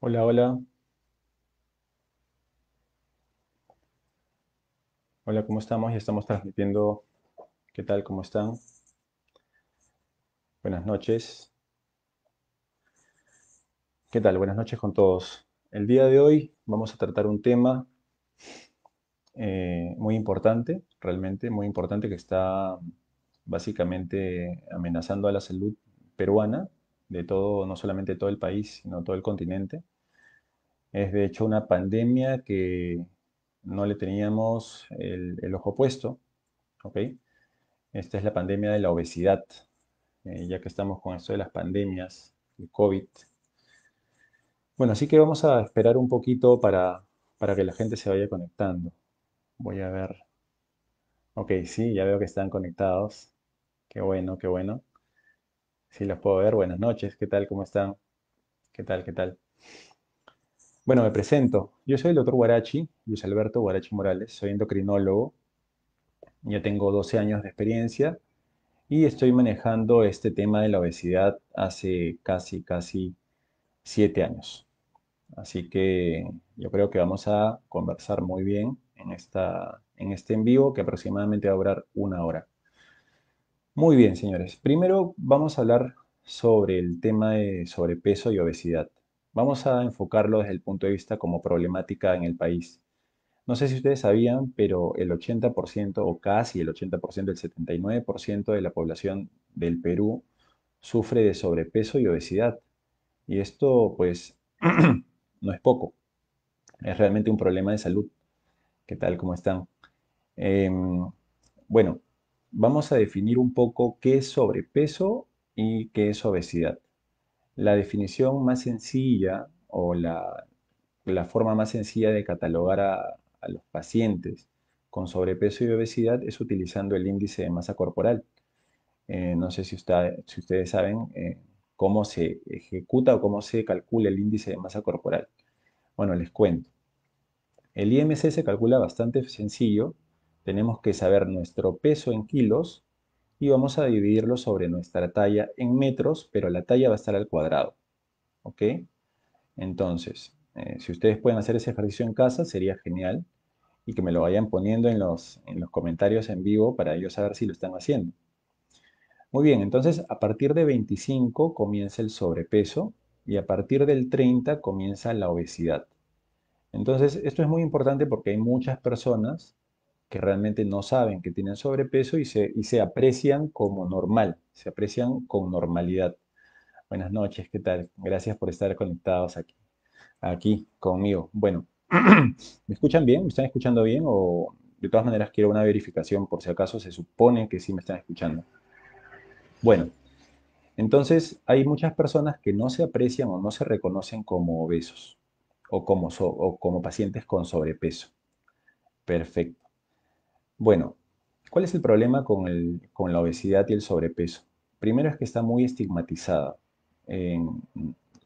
Hola, hola. Hola, ¿cómo estamos? Ya estamos transmitiendo. ¿Qué tal? ¿Cómo están? Buenas noches. ¿Qué tal? Buenas noches con todos. El día de hoy vamos a tratar un tema eh, muy importante, realmente muy importante, que está básicamente amenazando a la salud peruana de todo, no solamente todo el país, sino todo el continente. Es de hecho una pandemia que no le teníamos el, ojo puesto, ¿ok? Esta es la pandemia de la obesidad, eh, ya que estamos con esto de las pandemias, el COVID. Bueno, así que vamos a esperar un poquito para, para que la gente se vaya conectando. Voy a ver. Ok, sí, ya veo que están conectados. Qué bueno, qué bueno si los puedo ver, buenas noches, ¿qué tal? ¿Cómo están? ¿Qué tal? ¿Qué tal? Bueno, me presento. Yo soy el doctor Guarachi, Luis Alberto Guarachi Morales, soy endocrinólogo. Yo tengo 12 años de experiencia y estoy manejando este tema de la obesidad hace casi, casi 7 años. Así que yo creo que vamos a conversar muy bien en, esta, en este en vivo que aproximadamente va a durar una hora. Muy bien, señores. Primero vamos a hablar sobre el tema de sobrepeso y obesidad. Vamos a enfocarlo desde el punto de vista como problemática en el país. No sé si ustedes sabían, pero el 80% o casi el 80%, el 79% de la población del Perú sufre de sobrepeso y obesidad. Y esto pues no es poco. Es realmente un problema de salud. ¿Qué tal? ¿Cómo están? Em, bueno, vamos a definir un poco qué es sobrepeso y qué es obesidad. La definición más sencilla o la, forma más sencilla de catalogar a, los pacientes con sobrepeso y obesidad es utilizando el índice de masa corporal. Eh, no sé si, ustedes saben eh, cómo se ejecuta o cómo se calcula el índice de masa corporal. Bueno, les cuento. El IMC se calcula bastante sencillo tenemos que saber nuestro peso en kilos y vamos a dividirlo sobre nuestra talla en metros, pero la talla va a estar al cuadrado. ¿Ok? Entonces, eh, si ustedes pueden hacer ese ejercicio en casa, sería genial. Y que me lo vayan poniendo en los, en los comentarios en vivo para yo saber si lo están haciendo. Muy bien, entonces a partir de 25 comienza el sobrepeso y a partir del 30 comienza la obesidad. Entonces, esto es muy importante porque hay muchas personas que realmente no saben que tienen sobrepeso y se, aprecian como normal, se aprecian con normalidad. Buenas noches, ¿qué tal? Gracias por estar conectados aquí, aquí conmigo. Bueno, ¿me escuchan bien? ¿Me están escuchando bien? O de todas maneras quiero una verificación por si acaso se supone que sí me están escuchando. Bueno, entonces hay muchas personas que no se aprecian o no se reconocen como obesos o como, o como pacientes con sobrepeso. Perfecto. Bueno, ¿cuál es el problema con, la obesidad y el sobrepeso? Primero es que está muy estigmatizada.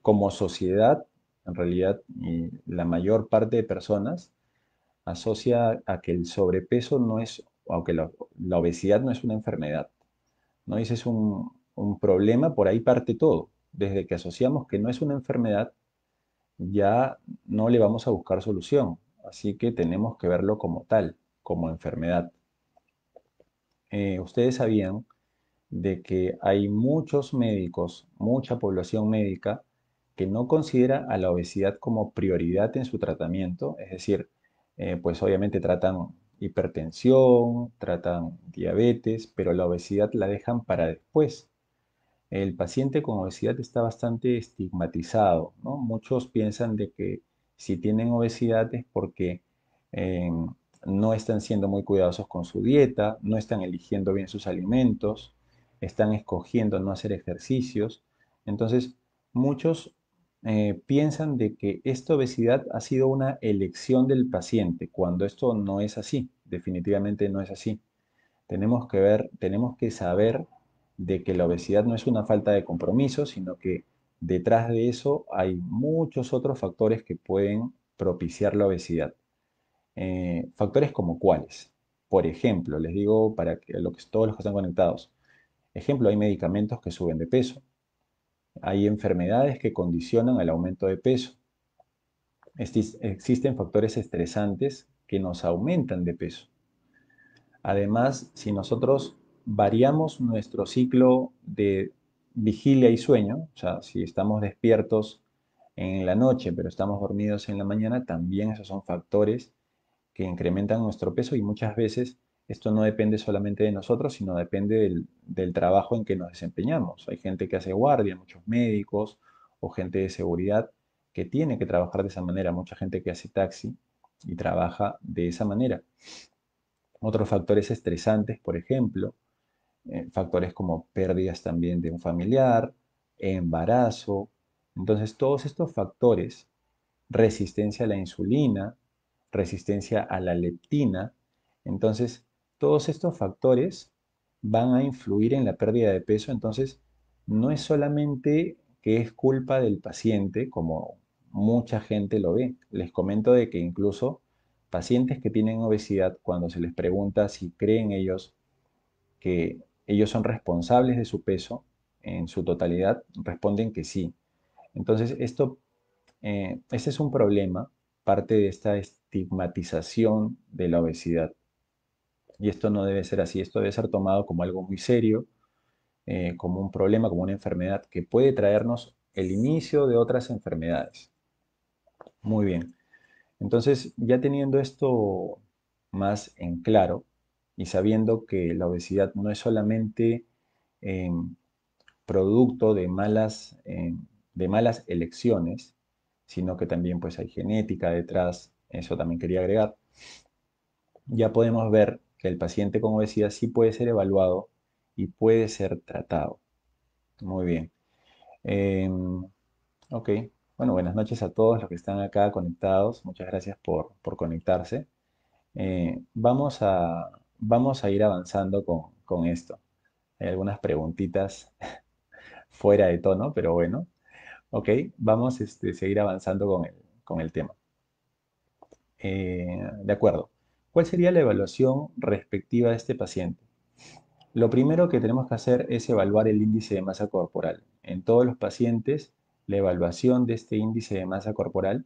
como sociedad, en realidad, eh, la mayor parte de personas asocia a que el sobrepeso no es, aunque la, obesidad no es una enfermedad. ¿no? Ese es un problema, por ahí parte todo. Desde que asociamos que no es una enfermedad, ya no le vamos a buscar solución. Así que tenemos que verlo como tal como enfermedad. Eh, ustedes sabían de que hay muchos médicos, mucha población médica, que no considera a la obesidad como prioridad en su tratamiento, es decir, eh, pues obviamente tratan hipertensión, tratan diabetes, pero la obesidad la dejan para después. El paciente con obesidad está bastante estigmatizado, ¿no? Muchos piensan de que si tienen obesidad es porque eh, no están siendo muy cuidadosos con su dieta, no están eligiendo bien sus alimentos, están escogiendo no hacer ejercicios. Entonces, muchos eh, piensan de que esta obesidad ha sido una elección del paciente, cuando esto no es así, definitivamente no es así. Tenemos que ver, tenemos que saber de que la obesidad no es una falta de compromiso, sino que detrás de eso hay muchos otros factores que pueden propiciar la obesidad. Eh, factores como cuáles. Por ejemplo, les digo para lo que, todos los que están conectados. Ejemplo, hay medicamentos que suben de peso. Hay enfermedades que condicionan el aumento de peso. existen factores estresantes que nos aumentan de peso. Además, si nosotros variamos nuestro ciclo de vigilia y sueño, o sea, si estamos despiertos en la noche pero estamos dormidos en la mañana, también esos son factores incrementan nuestro peso y muchas veces esto no depende solamente de nosotros, sino depende del, trabajo en que nos desempeñamos. Hay gente que hace guardia, muchos médicos o gente de seguridad que tiene que trabajar de esa manera, mucha gente que hace taxi y trabaja de esa manera. Otros factores estresantes, por ejemplo, eh, factores como pérdidas también de un familiar, embarazo. Entonces, todos estos factores, resistencia a la insulina, resistencia a la leptina. Entonces, todos estos factores van a influir en la pérdida de peso. Entonces, no es solamente que es culpa del paciente, como mucha gente lo ve. Les comento de que incluso pacientes que tienen obesidad, cuando se les pregunta si creen ellos que ellos son responsables de su peso, en su totalidad responden que sí. Entonces, esto, este es un problema parte de esta estigmatización de la obesidad. Y esto no debe ser así, esto debe ser tomado como algo muy serio, eh, como un problema, como una enfermedad que puede traernos el inicio de otras enfermedades. Muy bien. Entonces, ya teniendo esto más en claro y sabiendo que la obesidad no es solamente eh, producto de malas, eh, de malas elecciones, sino que también pues hay genética detrás, eso también quería agregar. Ya podemos ver que el paciente con obesidad sí puede ser evaluado y puede ser tratado. Muy bien. Em, ok, bueno, buenas noches a todos los que están acá conectados. Muchas gracias por, conectarse. Eh, vamos, a, vamos a ir avanzando con, con esto. Hay algunas preguntitas fuera de tono, pero bueno, ¿Ok? Vamos este, a seguir avanzando con el, tema. Eh, de acuerdo. ¿Cuál sería la evaluación respectiva de este paciente? Lo primero que tenemos que hacer es evaluar el índice de masa corporal. En todos los pacientes, la evaluación de este índice de masa corporal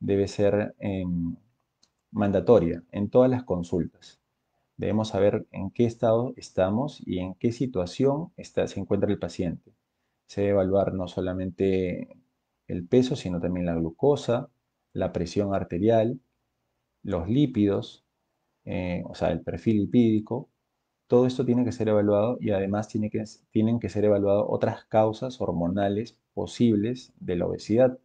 debe ser em, mandatoria en todas las consultas. Debemos saber en qué estado estamos y en qué situación se encuentra el paciente se debe evaluar no solamente el peso, sino también la glucosa, la presión arterial, los lípidos, eh, o sea, el perfil lipídico. Todo esto tiene que ser evaluado y además tiene que, tienen que ser evaluadas otras causas hormonales posibles de la obesidad,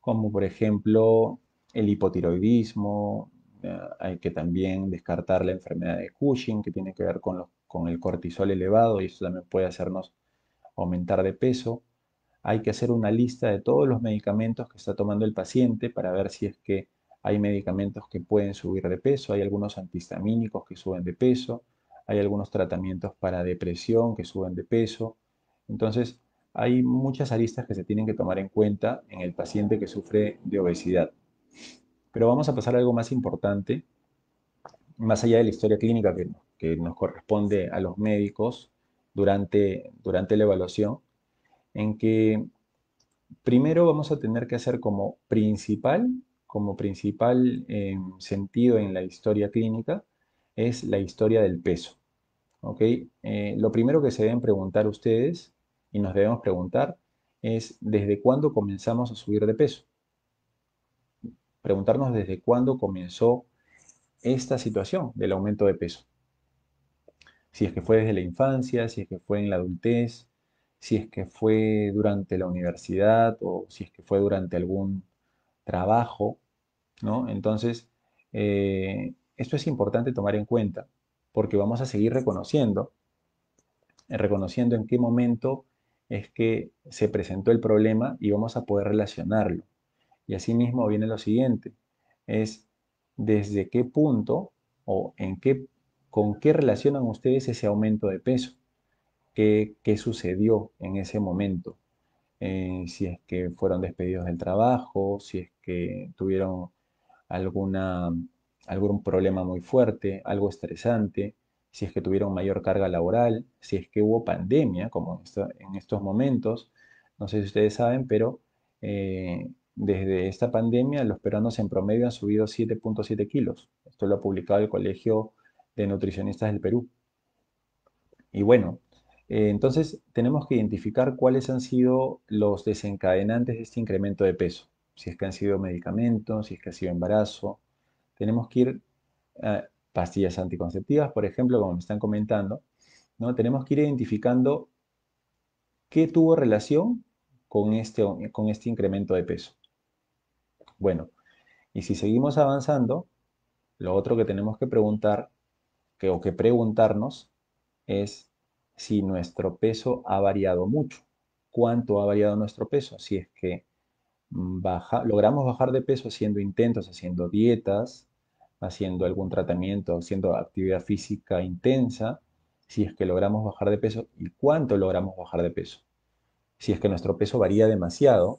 como por ejemplo el hipotiroidismo, eh, hay que también descartar la enfermedad de Cushing, que tiene que ver con, los, con el cortisol elevado y eso también puede hacernos aumentar de peso, hay que hacer una lista de todos los medicamentos que está tomando el paciente para ver si es que hay medicamentos que pueden subir de peso, hay algunos antihistamínicos que suben de peso, hay algunos tratamientos para depresión que suben de peso. Entonces, hay muchas aristas que se tienen que tomar en cuenta en el paciente que sufre de obesidad. Pero vamos a pasar a algo más importante, más allá de la historia clínica que, que nos corresponde a los médicos, durante, la evaluación, en que primero vamos a tener que hacer como principal, como principal eh, sentido en la historia clínica, es la historia del peso. ¿ok? Eh, lo primero que se deben preguntar ustedes, y nos debemos preguntar, es desde cuándo comenzamos a subir de peso. Preguntarnos desde cuándo comenzó esta situación del aumento de peso. Si es que fue desde la infancia, si es que fue en la adultez, si es que fue durante la universidad o si es que fue durante algún trabajo, ¿no? Entonces, eh, esto es importante tomar en cuenta porque vamos a seguir reconociendo, reconociendo en qué momento es que se presentó el problema y vamos a poder relacionarlo. Y asimismo viene lo siguiente, es desde qué punto o en qué ¿con qué relacionan ustedes ese aumento de peso? ¿Qué, sucedió en ese momento? Eh, si es que fueron despedidos del trabajo, si es que tuvieron alguna, algún problema muy fuerte, algo estresante, si es que tuvieron mayor carga laboral, si es que hubo pandemia, como en estos momentos. No sé si ustedes saben, pero eh, desde esta pandemia los peruanos en promedio han subido 7.7 kilos. Esto lo ha publicado el Colegio de nutricionistas del Perú. Y bueno, eh, entonces tenemos que identificar cuáles han sido los desencadenantes de este incremento de peso. Si es que han sido medicamentos, si es que ha sido embarazo. Tenemos que ir a pastillas anticonceptivas, por ejemplo, como me están comentando. ¿no? Tenemos que ir identificando qué tuvo relación con este, con este incremento de peso. Bueno, y si seguimos avanzando, lo otro que tenemos que preguntar que, o que preguntarnos es si nuestro peso ha variado mucho. ¿Cuánto ha variado nuestro peso? Si es que mm, logramos bajar de peso haciendo intentos, haciendo dietas, haciendo algún tratamiento, haciendo actividad física intensa, si es que logramos bajar de peso y cuánto logramos bajar de peso. Si es que nuestro peso varía demasiado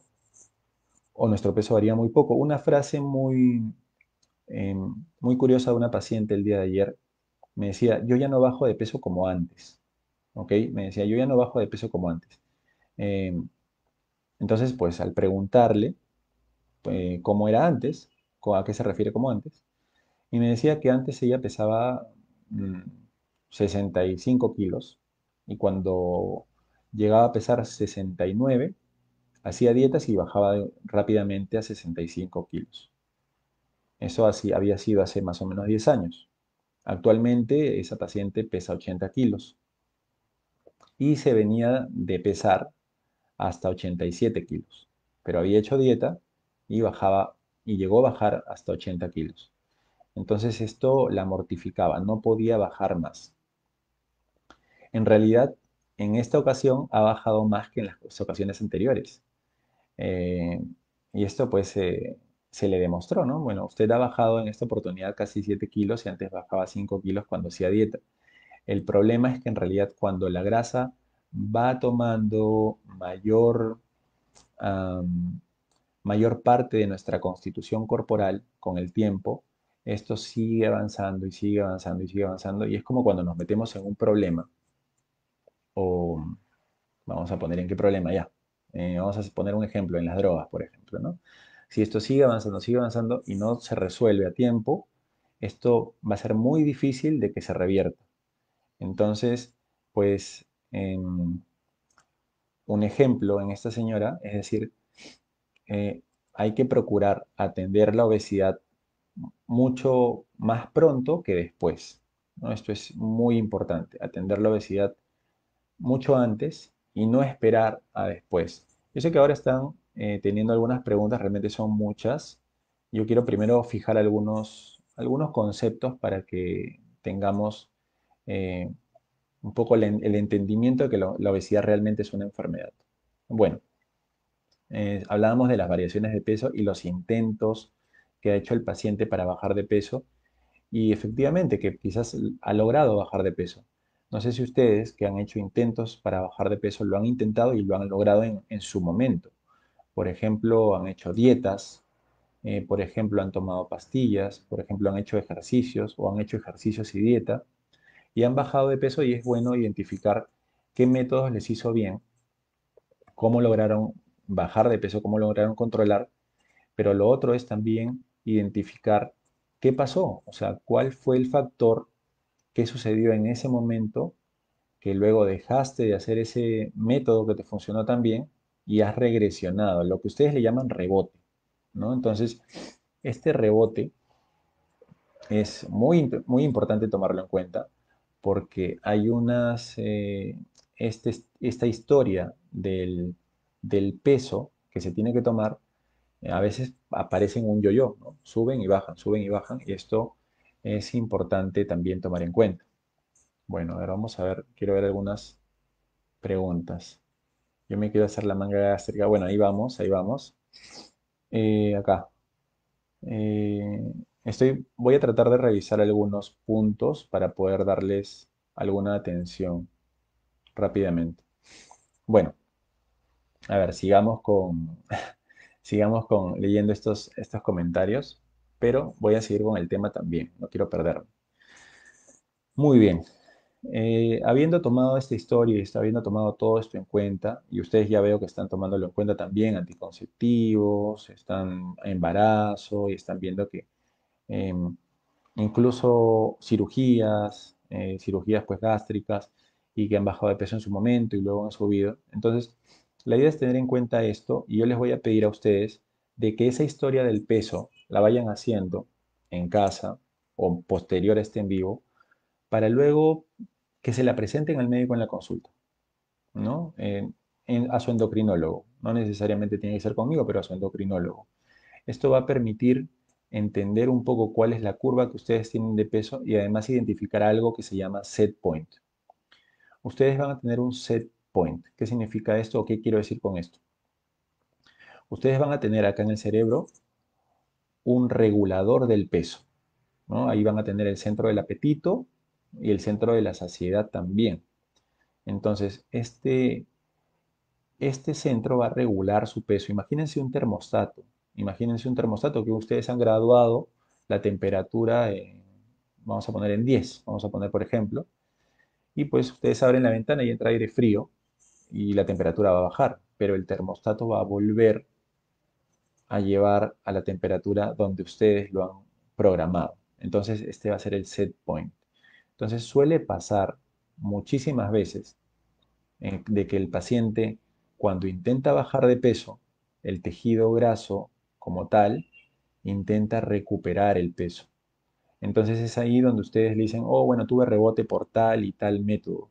o nuestro peso varía muy poco. Una frase muy, em, muy curiosa de una paciente el día de ayer me decía, yo ya no bajo de peso como antes. ¿Ok? Me decía, yo ya no bajo de peso como antes. Em, entonces, pues al preguntarle eh, cómo era antes, a qué se refiere como antes, y me decía que antes ella pesaba 65 mm, kilos y cuando llegaba a pesar 69, hacía dietas y bajaba rápidamente a 65 kilos. Eso así había sido hace más o menos 10 años. Actualmente esa paciente pesa 80 kilos y se venía de pesar hasta 87 kilos, pero había hecho dieta y bajaba y llegó a bajar hasta 80 kilos. Entonces esto la mortificaba, no podía bajar más. En realidad, en esta ocasión ha bajado más que en las ocasiones anteriores. Eh, y esto pues se le demostró, ¿no? Bueno, usted ha bajado en esta oportunidad casi 7 kilos y antes bajaba 5 kilos cuando hacía dieta. El problema es que en realidad cuando la grasa va tomando mayor, mayor parte de nuestra constitución corporal con el tiempo, esto sigue avanzando y sigue avanzando y sigue avanzando. Y es como cuando nos metemos en un problema, o vamos a poner en qué problema ya, eh, vamos a poner un ejemplo en las drogas, por ejemplo, ¿no? si esto sigue avanzando, sigue avanzando y no se resuelve a tiempo, esto va a ser muy difícil de que se revierta. Entonces, pues, em, un ejemplo en esta señora, es decir, eh, hay que procurar atender la obesidad mucho más pronto que después. Esto es muy importante, atender la obesidad mucho antes y no esperar a después. Yo sé que ahora están eh, teniendo algunas preguntas, realmente son muchas. Yo quiero primero fijar algunos, algunos conceptos para que tengamos eh, un poco el, entendimiento de que la obesidad realmente es una enfermedad. Bueno, eh, hablábamos de las variaciones de peso y los intentos que ha hecho el paciente para bajar de peso y efectivamente que quizás ha logrado bajar de peso. No sé si ustedes que han hecho intentos para bajar de peso lo han intentado y lo han logrado en su momento por ejemplo, han hecho dietas, eh, por ejemplo, han tomado pastillas, por ejemplo, han hecho ejercicios o han hecho ejercicios y dieta y han bajado de peso y es bueno identificar qué métodos les hizo bien, cómo lograron bajar de peso, cómo lograron controlar, pero lo otro es también identificar qué pasó, o sea, cuál fue el factor que sucedió en ese momento que luego dejaste de hacer ese método que te funcionó tan bien y has regresionado, lo que ustedes le llaman rebote, ¿no? Entonces, este rebote es muy, muy importante tomarlo en cuenta porque hay unas, eh, este esta historia del, peso que se tiene que tomar, eh, a veces aparecen un yo-yo, suben y bajan, suben y bajan, y esto es importante también tomar en cuenta. Bueno, ahora vamos a ver, quiero ver algunas preguntas. Yo me quiero hacer la manga cerca. Bueno, ahí vamos, ahí vamos. Eh, acá. Eh, estoy, voy a tratar de revisar algunos puntos para poder darles alguna atención rápidamente. Bueno, a ver, sigamos con, sigamos con leyendo estos, estos comentarios, pero voy a seguir con el tema también, no quiero perderme. Muy bien, eh, habiendo tomado esta historia y habiendo tomado todo esto en cuenta, y ustedes ya veo que están tomándolo en cuenta también, anticonceptivos, están embarazo y están viendo que em, incluso cirugías, eh, cirugías pues gástricas y que han bajado de peso en su momento y luego han subido. Entonces, la idea es tener en cuenta esto y yo les voy a pedir a ustedes de que esa historia del peso la vayan haciendo en casa o posterior a este en vivo para luego que se la presenten al médico en la consulta, ¿no? a su endocrinólogo. No necesariamente tiene que ser conmigo, pero a su endocrinólogo. Esto va a permitir entender un poco cuál es la curva que ustedes tienen de peso y además identificar algo que se llama set point. Ustedes van a tener un set point. ¿Qué significa esto o qué quiero decir con esto? Ustedes van a tener acá en el cerebro un regulador del peso. Ahí van a tener el centro del apetito y el centro de la saciedad también. Entonces, este, este centro va a regular su peso. Imagínense un termostato. Imagínense un termostato que ustedes han graduado la temperatura, vamos a poner en 10, vamos a poner por ejemplo, y pues ustedes abren la ventana y entra aire frío y la temperatura va a bajar, pero el termostato va a volver a llevar a la temperatura donde ustedes lo han programado. Entonces este va a ser el set point. Entonces suele pasar muchísimas veces de que el paciente cuando intenta bajar de peso, el tejido graso como tal intenta recuperar el peso. Entonces es ahí donde ustedes dicen, oh, bueno, tuve rebote por tal y tal método.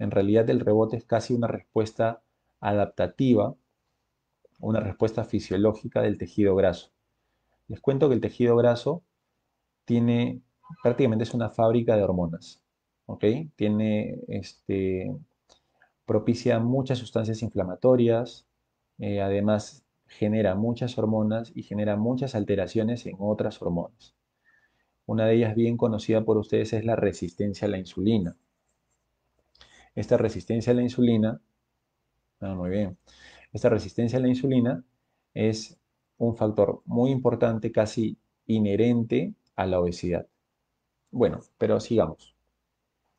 En realidad el rebote es casi una respuesta adaptativa, una respuesta fisiológica del tejido graso. Les cuento que el tejido graso tiene prácticamente es una fábrica de hormonas. ¿ok? Tiene, este, propicia muchas sustancias inflamatorias, eh, además genera muchas hormonas y genera muchas alteraciones en otras hormonas. Una de ellas bien conocida por ustedes es la resistencia a la insulina. Esta resistencia a la insulina, ah, muy bien, esta resistencia a la insulina es un factor muy importante, casi inherente a la obesidad. Bueno, pero sigamos.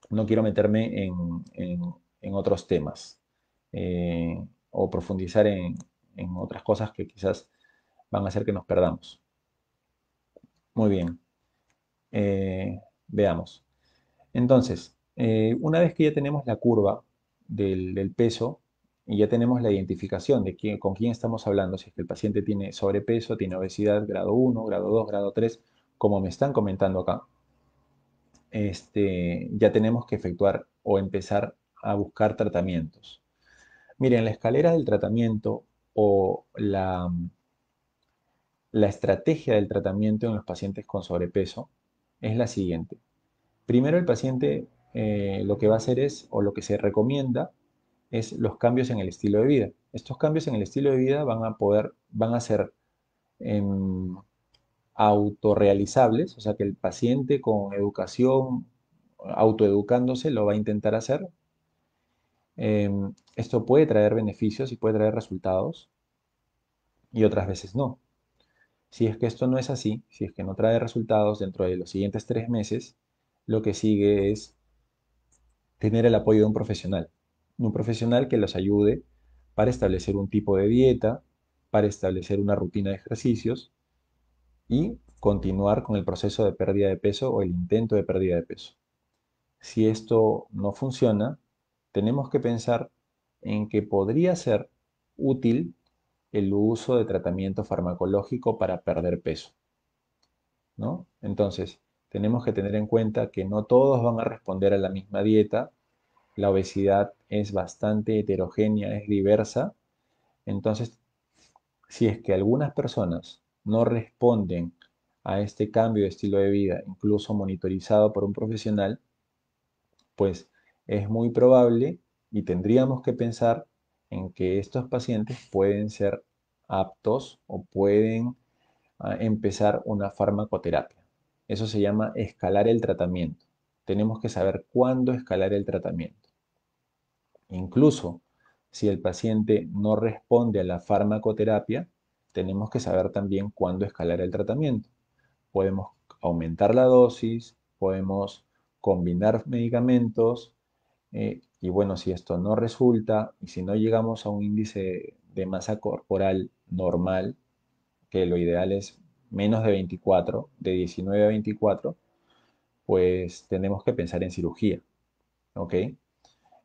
No quiero meterme en, otros temas eh, o profundizar en, otras cosas que quizás van a hacer que nos perdamos. Muy bien. Eh, veamos. Entonces, eh, una vez que ya tenemos la curva del, peso y ya tenemos la identificación de con quién estamos hablando, si es que el paciente tiene sobrepeso, tiene obesidad, grado 1, grado 2, grado 3, como me están comentando acá, este, ya tenemos que efectuar o empezar a buscar tratamientos. Miren, la escalera del tratamiento o la, mm, estrategia del tratamiento en los pacientes con sobrepeso es la siguiente. Primero el paciente eh, lo que va a hacer es, o lo que se recomienda, es los cambios en el estilo de vida. Estos cambios en el estilo de vida van a poder, van a ser, em, autorealizables, o sea que el paciente con educación, autoeducándose, lo va a intentar hacer. Em, esto puede traer beneficios y puede traer resultados y otras veces no. Si es que esto no es así, si es que no trae resultados dentro de los siguientes tres meses, lo que sigue es tener el apoyo de un profesional, un profesional que los ayude para establecer un tipo de dieta, para establecer una rutina de ejercicios y continuar con el proceso de pérdida de peso o el intento de pérdida de peso. Si esto no funciona, tenemos que pensar en que podría ser útil el uso de tratamiento farmacológico para perder peso. ¿no? Entonces, tenemos que tener en cuenta que no todos van a responder a la misma dieta. La obesidad es bastante heterogénea, es diversa. Entonces, si es que algunas personas no responden a este cambio de estilo de vida, incluso monitorizado por un profesional, pues es muy probable y tendríamos que pensar en que estos pacientes pueden ser aptos o pueden ah, empezar una farmacoterapia. Eso se llama escalar el tratamiento. Tenemos que saber cuándo escalar el tratamiento. Incluso si el paciente no responde a la farmacoterapia, tenemos que saber también cuándo escalar el tratamiento. Podemos aumentar la dosis, podemos combinar medicamentos eh, y bueno, si esto no resulta y si no llegamos a un índice de masa corporal normal, que lo ideal es menos de 24, de 19 a 24, pues tenemos que pensar en cirugía. ¿Ok?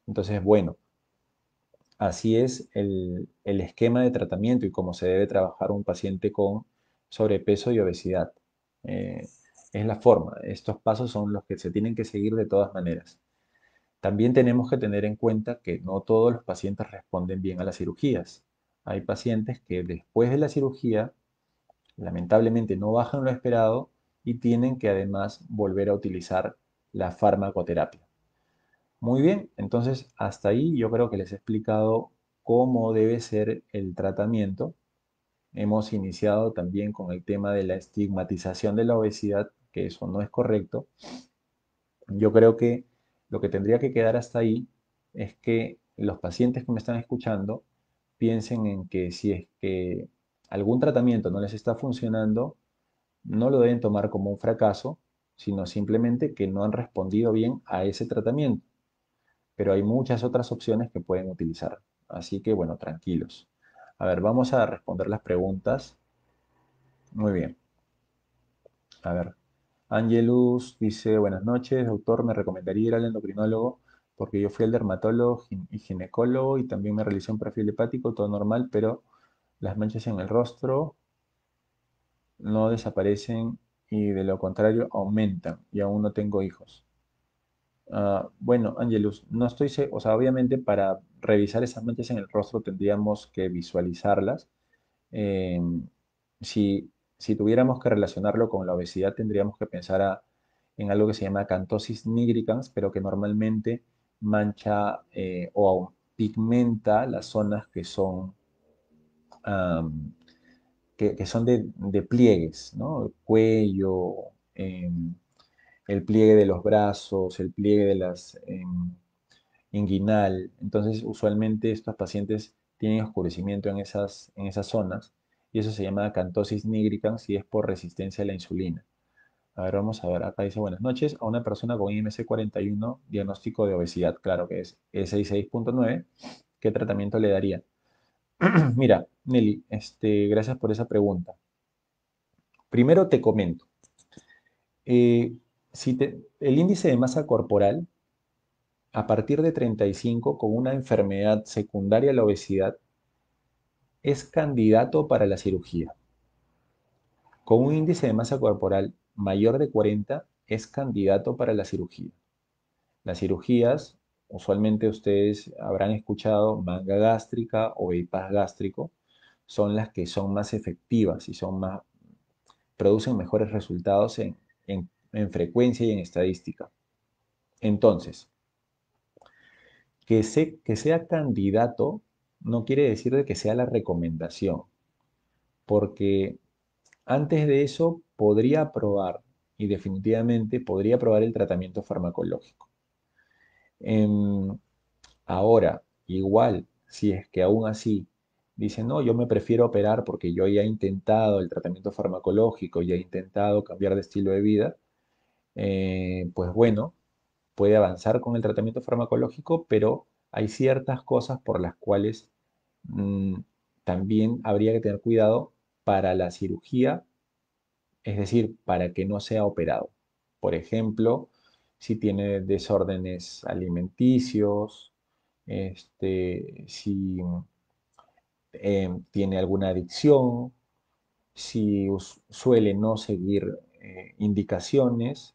Entonces, bueno, Así es el, esquema de tratamiento y cómo se debe trabajar un paciente con sobrepeso y obesidad. Eh, es la forma. Estos pasos son los que se tienen que seguir de todas maneras. También tenemos que tener en cuenta que no todos los pacientes responden bien a las cirugías. Hay pacientes que después de la cirugía, lamentablemente, no bajan lo esperado y tienen que además volver a utilizar la farmacoterapia. Muy bien, entonces hasta ahí yo creo que les he explicado cómo debe ser el tratamiento. Hemos iniciado también con el tema de la estigmatización de la obesidad, que eso no es correcto. Yo creo que lo que tendría que quedar hasta ahí es que los pacientes que me están escuchando piensen en que si es que algún tratamiento no les está funcionando, no lo deben tomar como un fracaso, sino simplemente que no han respondido bien a ese tratamiento pero hay muchas otras opciones que pueden utilizar. Así que, bueno, tranquilos. A ver, vamos a responder las preguntas. Muy bien. A ver, Angelus dice, buenas noches, doctor, me recomendaría ir al endocrinólogo porque yo fui al dermatólogo y ginecólogo y también me realizó un perfil hepático, todo normal, pero las manchas en el rostro no desaparecen y de lo contrario aumentan y aún no tengo hijos. Ah, bueno, Angelus, no estoy, o sea, obviamente para revisar esas manchas en el rostro tendríamos que visualizarlas. Em, si, tuviéramos que relacionarlo con la obesidad, tendríamos que pensar en algo que se llama cantosis nigricans, pero que normalmente mancha eh, o pigmenta las zonas que son, que, son de, pliegues, ¿no? cuello, em, el pliegue de los brazos, el pliegue de las em, inguinal. Entonces, usualmente estos pacientes tienen oscurecimiento en esas, en esas zonas y eso se llama acantosis nigricans y es por resistencia a la insulina. A ver, vamos a ver. Acá dice buenas noches a una persona con IMC 41, diagnóstico de obesidad, claro que es E66.9. ¿Qué tratamiento le daría? Mira, Nelly, este, gracias por esa pregunta. Primero te comento. Eh, si el índice de masa corporal, a partir de 35, con una enfermedad secundaria a la obesidad, es candidato para la cirugía. Con un índice de masa corporal mayor de 40, es candidato para la cirugía. Las cirugías, usualmente ustedes habrán escuchado manga gástrica o bypass gástrico, son las que son más efectivas y son más, producen mejores resultados en, en frecuencia y en estadística. Entonces, que, sea candidato no quiere decir que sea la recomendación, porque antes de eso podría probar y definitivamente podría probar el tratamiento farmacológico. Em, ahora, igual, si es que aún así dicen, no, yo me prefiero operar porque yo ya he intentado el tratamiento farmacológico, y he intentado cambiar de estilo de vida, eh, pues bueno, puede avanzar con el tratamiento farmacológico, pero hay ciertas cosas por las cuales mm, también habría que tener cuidado para la cirugía, es decir, para que no sea operado. Por ejemplo, si tiene desórdenes alimenticios, este, si eh, tiene alguna adicción, si suele no seguir eh, indicaciones,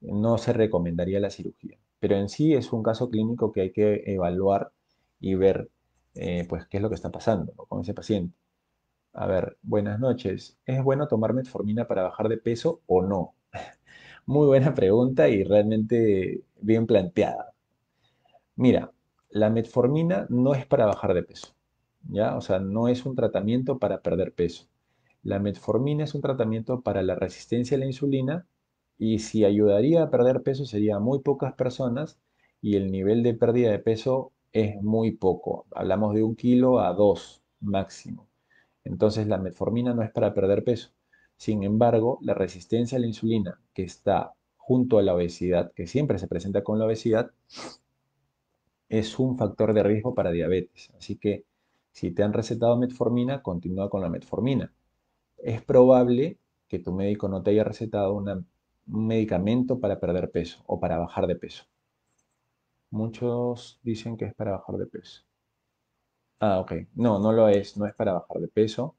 no se recomendaría la cirugía. Pero en sí es un caso clínico que hay que evaluar y ver eh, pues, qué es lo que está pasando con ese paciente. A ver, buenas noches. ¿Es bueno tomar metformina para bajar de peso o no? Muy buena pregunta y realmente bien planteada. Mira, la metformina no es para bajar de peso, ¿ya? O sea, no es un tratamiento para perder peso. La metformina es un tratamiento para la resistencia a la insulina y si ayudaría a perder peso sería muy pocas personas y el nivel de pérdida de peso es muy poco. Hablamos de un kilo a dos máximo. Entonces la metformina no es para perder peso. Sin embargo, la resistencia a la insulina que está junto a la obesidad, que siempre se presenta con la obesidad, es un factor de riesgo para diabetes. Así que si te han recetado metformina, continúa con la metformina. Es probable que tu médico no te haya recetado una un medicamento para perder peso o para bajar de peso. Muchos dicen que es para bajar de peso. Ah, ok. No, no lo es, no es para bajar de peso.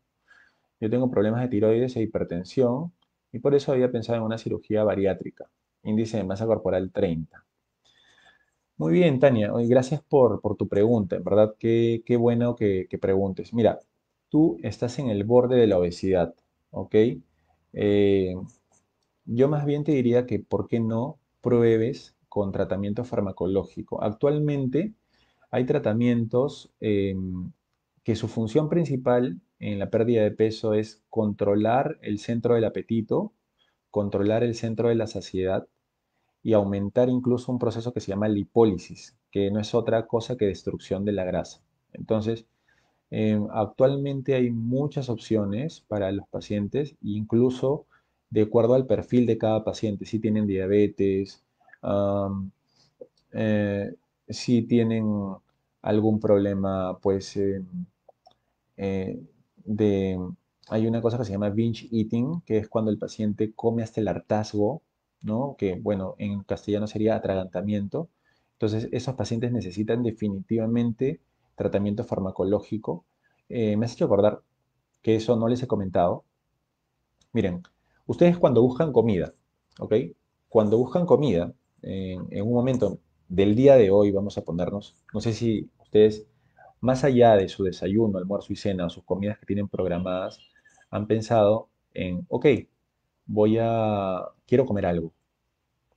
Yo tengo problemas de tiroides e hipertensión y por eso había pensado en una cirugía bariátrica. Índice de masa corporal 30. Muy bien, Tania. gracias por, tu pregunta. verdad, qué, bueno que, que, preguntes. Mira, tú estás en el borde de la obesidad, ¿ok? Eh, yo más bien te diría que, ¿por qué no pruebes con tratamiento farmacológico? Actualmente hay tratamientos em, que su función principal en la pérdida de peso es controlar el centro del apetito, controlar el centro de la saciedad y aumentar incluso un proceso que se llama lipólisis, que no es otra cosa que destrucción de la grasa. Entonces, em, actualmente hay muchas opciones para los pacientes, incluso de acuerdo al perfil de cada paciente, si tienen diabetes, eh, si tienen algún problema, pues, em, eh, de... Hay una cosa que se llama binge eating, que es cuando el paciente come hasta el hartazgo, ¿no? Que, bueno, en castellano sería atragantamiento. Entonces, esos pacientes necesitan definitivamente tratamiento farmacológico. Eh, me has hecho acordar que eso no les he comentado. Miren, Ustedes cuando buscan comida, ¿ok? Cuando buscan comida, en un momento del día de hoy vamos a ponernos, no sé si ustedes, más allá de su desayuno, almuerzo y cena, o sus comidas que tienen programadas, han pensado en, ok, voy a, quiero comer algo.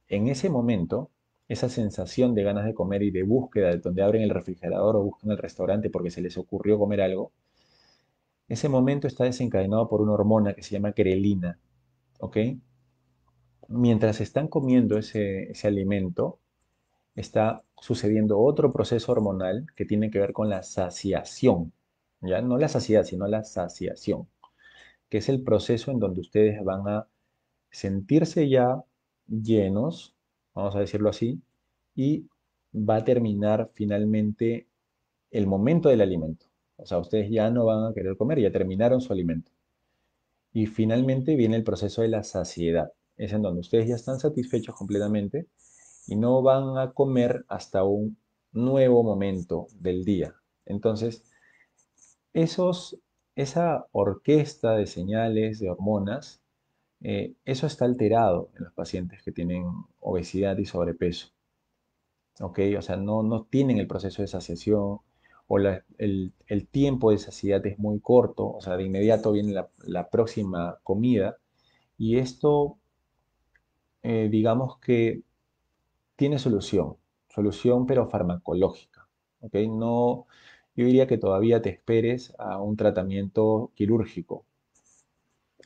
En ese momento, esa sensación de ganas de comer y de búsqueda, de donde abren el refrigerador o buscan el restaurante porque se les ocurrió comer algo, ese momento está desencadenado por una hormona que se llama querelina. ¿ok? Mientras están comiendo ese, alimento, está sucediendo otro proceso hormonal que tiene que ver con la saciación, ¿ya? No la saciedad, sino la saciación, que es el proceso en donde ustedes van a sentirse ya llenos, vamos a decirlo así, y va a terminar finalmente el momento del alimento. O sea, ustedes ya no van a querer comer, ya terminaron su alimento. Y finalmente viene el proceso de la saciedad. Es en donde ustedes ya están satisfechos completamente y no van a comer hasta un nuevo momento del día. Entonces, esos, esa orquesta de señales, de hormonas, eh, eso está alterado en los pacientes que tienen obesidad y sobrepeso. ¿Ok? O sea, no, no tienen el proceso de saciación, o el, tiempo de saciedad es muy corto, o sea, de inmediato viene la, próxima comida, y esto, eh, digamos que tiene solución, solución pero farmacológica, No, yo diría que todavía te esperes a un tratamiento quirúrgico.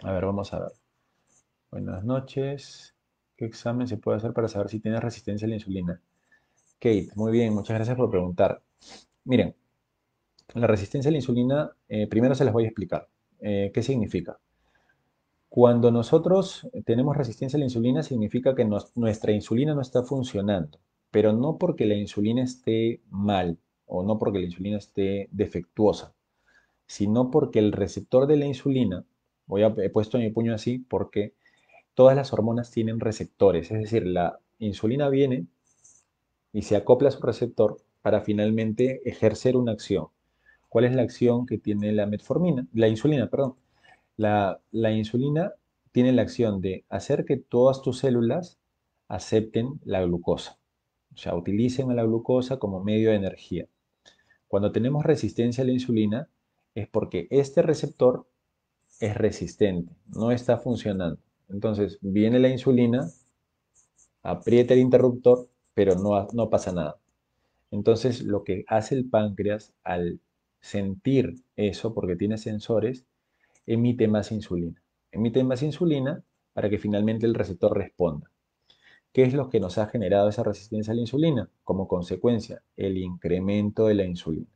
A ver, vamos a ver. Buenas noches. ¿Qué examen se puede hacer para saber si tienes resistencia a la insulina? Kate, muy bien, muchas gracias por preguntar. Miren, la resistencia a la insulina, eh, primero se las voy a explicar. Eh, ¿Qué significa? Cuando nosotros tenemos resistencia a la insulina, significa que nuestra insulina no está funcionando, pero no porque la insulina esté mal o no porque la insulina esté defectuosa, sino porque el receptor de la insulina, voy a, he puesto mi puño así porque todas las hormonas tienen receptores, es decir, la insulina viene y se acopla a su receptor para finalmente ejercer una acción. ¿Cuál es la acción que tiene la metformina? La insulina, perdón. La, insulina tiene la acción de hacer que todas tus células acepten la glucosa. O sea, utilicen a la glucosa como medio de energía. Cuando tenemos resistencia a la insulina es porque este receptor es resistente, no está funcionando. Entonces viene la insulina, aprieta el interruptor, pero no pasa nada. Entonces lo que hace el páncreas al sentir eso, porque tiene sensores, emite más insulina. Emite más insulina para que finalmente el receptor responda. ¿Qué es lo que nos ha generado esa resistencia a la insulina? Como consecuencia, el incremento de la insulina.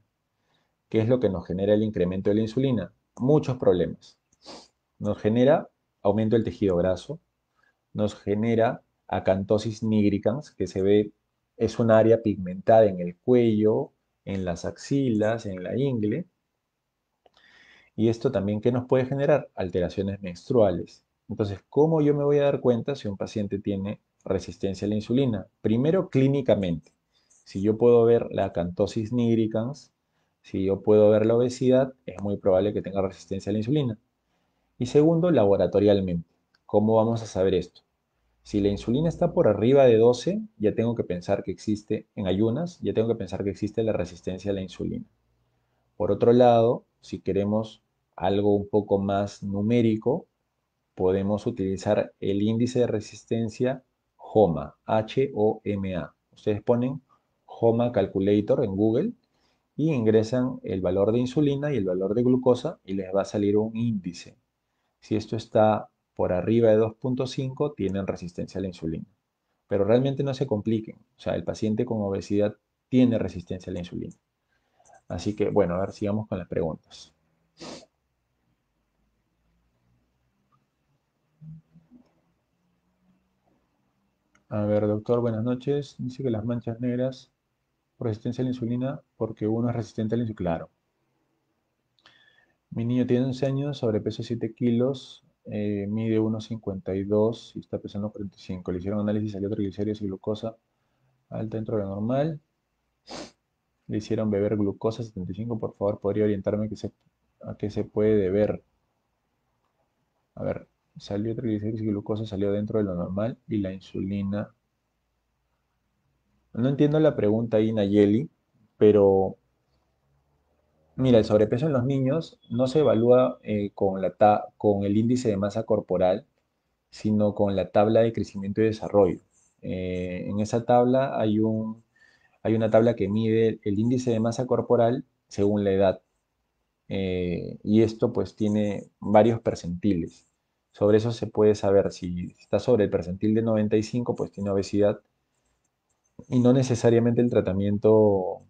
¿Qué es lo que nos genera el incremento de la insulina? Muchos problemas. Nos genera aumento del tejido graso, nos genera acantosis nigricans, que se ve, es un área pigmentada en el cuello, en las axilas, en la ingle. Y esto también, ¿qué nos puede generar? Alteraciones menstruales. Entonces, ¿cómo yo me voy a dar cuenta si un paciente tiene resistencia a la insulina? Primero, clínicamente. Si yo puedo ver la acantosis nigricans, si yo puedo ver la obesidad, es muy probable que tenga resistencia a la insulina. Y segundo, laboratorialmente. ¿Cómo vamos a saber esto? Si la insulina está por arriba de 12, ya tengo que pensar que existe en ayunas, ya tengo que pensar que existe la resistencia a la insulina. Por otro lado, si queremos algo un poco más numérico, podemos utilizar el índice de resistencia HOMA, H-O-M-A. Ustedes ponen HOMA Calculator en Google y ingresan el valor de insulina y el valor de glucosa y les va a salir un índice. Si esto está por arriba de 2.5 tienen resistencia a la insulina. Pero realmente no se compliquen. O sea, el paciente con obesidad tiene resistencia a la insulina. Así que, bueno, a ver, sigamos con las preguntas. A ver, doctor, buenas noches. Dice que las manchas negras resistencia a la insulina porque uno es resistente a la insulina. Claro. Mi niño tiene 11 años, sobrepeso 7 kilos, eh, mide 1,52 y está pesando 45. Le hicieron análisis, salió triglicéridos y glucosa alta dentro de lo normal. Le hicieron beber glucosa 75. Por favor, podría orientarme a qué se puede beber. A ver, salió triglicéridos y glucosa, salió dentro de lo normal y la insulina. No entiendo la pregunta ahí, Nayeli, pero Mira, el sobrepeso en los niños no se evalúa eh, con, la con el índice de masa corporal, sino con la tabla de crecimiento y desarrollo. Eh, en esa tabla hay, un, hay una tabla que mide el índice de masa corporal según la edad. Eh, y esto pues tiene varios percentiles. Sobre eso se puede saber si está sobre el percentil de 95, pues tiene obesidad. Y no necesariamente el tratamiento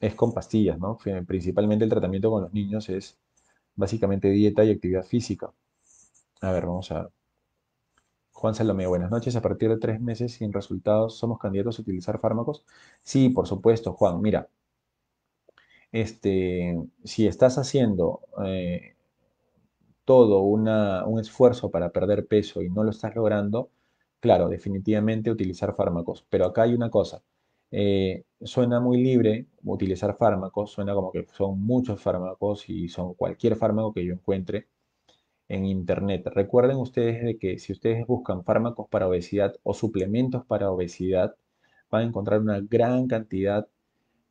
es con pastillas, ¿no? Principalmente el tratamiento con los niños es básicamente dieta y actividad física. A ver, vamos a... Juan Salomé, buenas noches. A partir de tres meses sin resultados, ¿somos candidatos a utilizar fármacos? Sí, por supuesto, Juan. Mira, este, si estás haciendo eh, todo un esfuerzo para perder peso y no lo estás logrando, claro, definitivamente utilizar fármacos. Pero acá hay una cosa. Eh, suena muy libre utilizar fármacos, suena como que son muchos fármacos y son cualquier fármaco que yo encuentre en internet. Recuerden ustedes de que si ustedes buscan fármacos para obesidad o suplementos para obesidad, van a encontrar una gran cantidad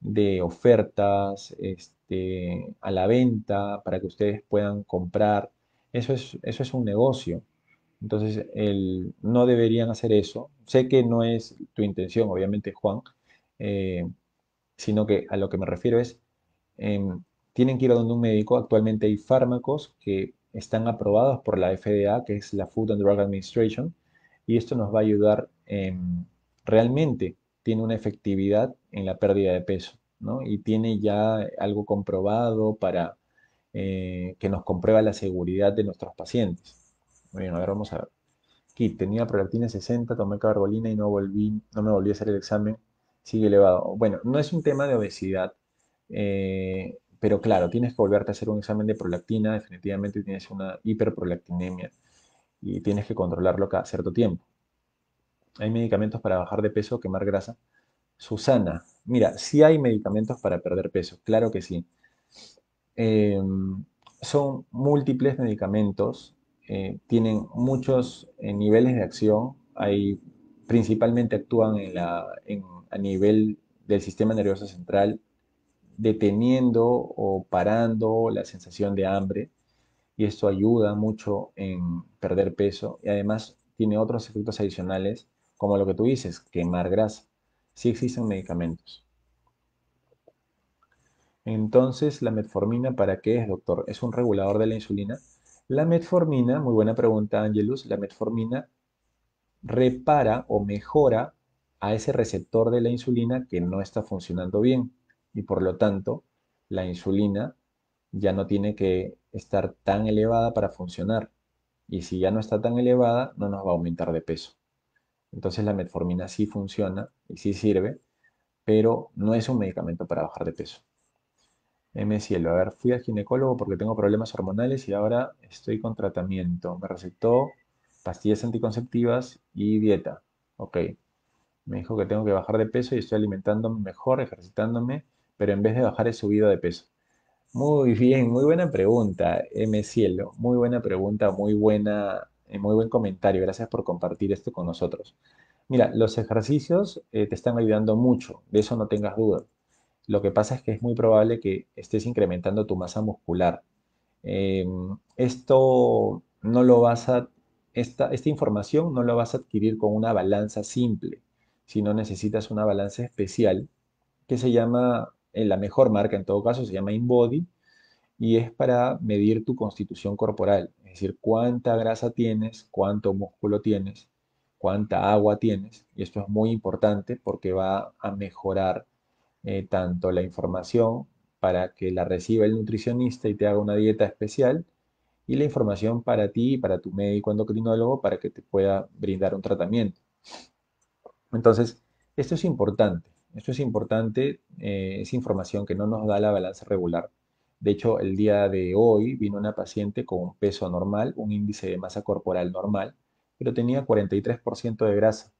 de ofertas este, a la venta para que ustedes puedan comprar. Eso es, eso es un negocio. Entonces, el, no deberían hacer eso. Sé que no es tu intención, obviamente, Juan, eh, sino que a lo que me refiero es, em, tienen que ir a donde un médico. Actualmente hay fármacos que están aprobados por la FDA, que es la Food and Drug Administration, y esto nos va a ayudar em, realmente, tiene una efectividad en la pérdida de peso, ¿no? Y tiene ya algo comprobado para eh, que nos comprueba la seguridad de nuestros pacientes. Bueno, a ver, vamos a ver. Kit, tenía prolactina 60, tomé carbolina y no volví, no me volví a hacer el examen sigue elevado. Bueno, no es un tema de obesidad, eh, pero claro, tienes que volverte a hacer un examen de prolactina, definitivamente tienes una hiperprolactinemia y tienes que controlarlo cada cierto tiempo. Hay medicamentos para bajar de peso, quemar grasa. Susana, mira, sí hay medicamentos para perder peso, claro que sí. Em, son múltiples medicamentos, eh, tienen muchos eh, niveles de acción, hay, principalmente actúan en, la, a nivel del sistema nervioso central, deteniendo o parando la sensación de hambre. Y esto ayuda mucho en perder peso y además tiene otros efectos adicionales, como lo que tú dices, quemar grasa. Sí existen medicamentos. Entonces, ¿la metformina para qué es, doctor? ¿Es un regulador de la insulina? La metformina, muy buena pregunta, Angelus, la metformina repara o mejora a ese receptor de la insulina que no está funcionando bien y por lo tanto la insulina ya no tiene que estar tan elevada para funcionar y si ya no está tan elevada no nos va a aumentar de peso. Entonces la metformina sí funciona y sí sirve, pero no es un medicamento para bajar de peso. M. Cielo, a ver, fui al ginecólogo porque tengo problemas hormonales y ahora estoy con tratamiento. Me recetó pastillas anticonceptivas y dieta. Ok. Me dijo que tengo que bajar de peso y estoy alimentándome mejor, ejercitándome, pero en vez de bajar he subido de peso. Muy bien, muy buena pregunta, M. Cielo. Muy buena pregunta, muy buena, eh, muy buen comentario. Gracias por compartir esto con nosotros. Mira, los ejercicios eh, te están ayudando mucho, de eso no tengas duda. Lo que pasa es que es muy probable que estés incrementando tu masa muscular. Em, esto no lo vas a, esta, esta información no lo vas a adquirir con una balanza simple. Si no, necesitas una balanza especial que se llama, en eh, la mejor marca en todo caso, se llama InBody y es para medir tu constitución corporal, es decir, cuánta grasa tienes, cuánto músculo tienes, cuánta agua tienes, y esto es muy importante porque va a mejorar eh, tanto la información para que la reciba el nutricionista y te haga una dieta especial, y la información para ti y para tu médico endocrinólogo para que te pueda brindar un tratamiento. Entonces, esto es importante. Esto es importante, eh, es información que no nos da la balanza regular. De hecho, el día de hoy vino una paciente con un peso normal, un índice de masa corporal normal, pero tenía 43% de grasa.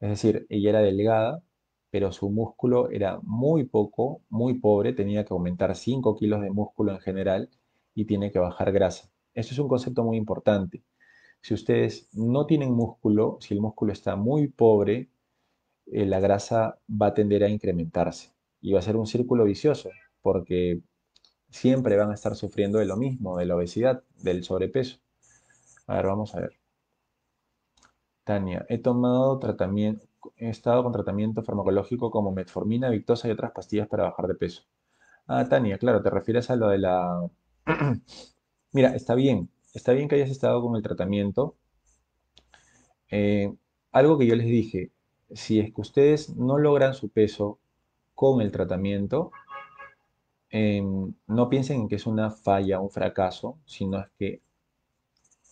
Es decir, ella era delgada, pero su músculo era muy poco, muy pobre, tenía que aumentar 5 kilos de músculo en general y tiene que bajar grasa. Esto es un concepto muy importante. Si ustedes no tienen músculo, si el músculo está muy pobre, eh, la grasa va a tender a incrementarse y va a ser un círculo vicioso porque siempre van a estar sufriendo de lo mismo, de la obesidad, del sobrepeso. A ver, vamos a ver. Tania, he tomado tratamiento, he estado con tratamiento farmacológico como metformina, victosa y otras pastillas para bajar de peso. Ah, Tania, claro, te refieres a lo de la... Mira, está bien, está bien que hayas estado con el tratamiento. Eh, algo que yo les dije, si es que ustedes no logran su peso con el tratamiento, em, no piensen que es una falla, un fracaso, sino es que,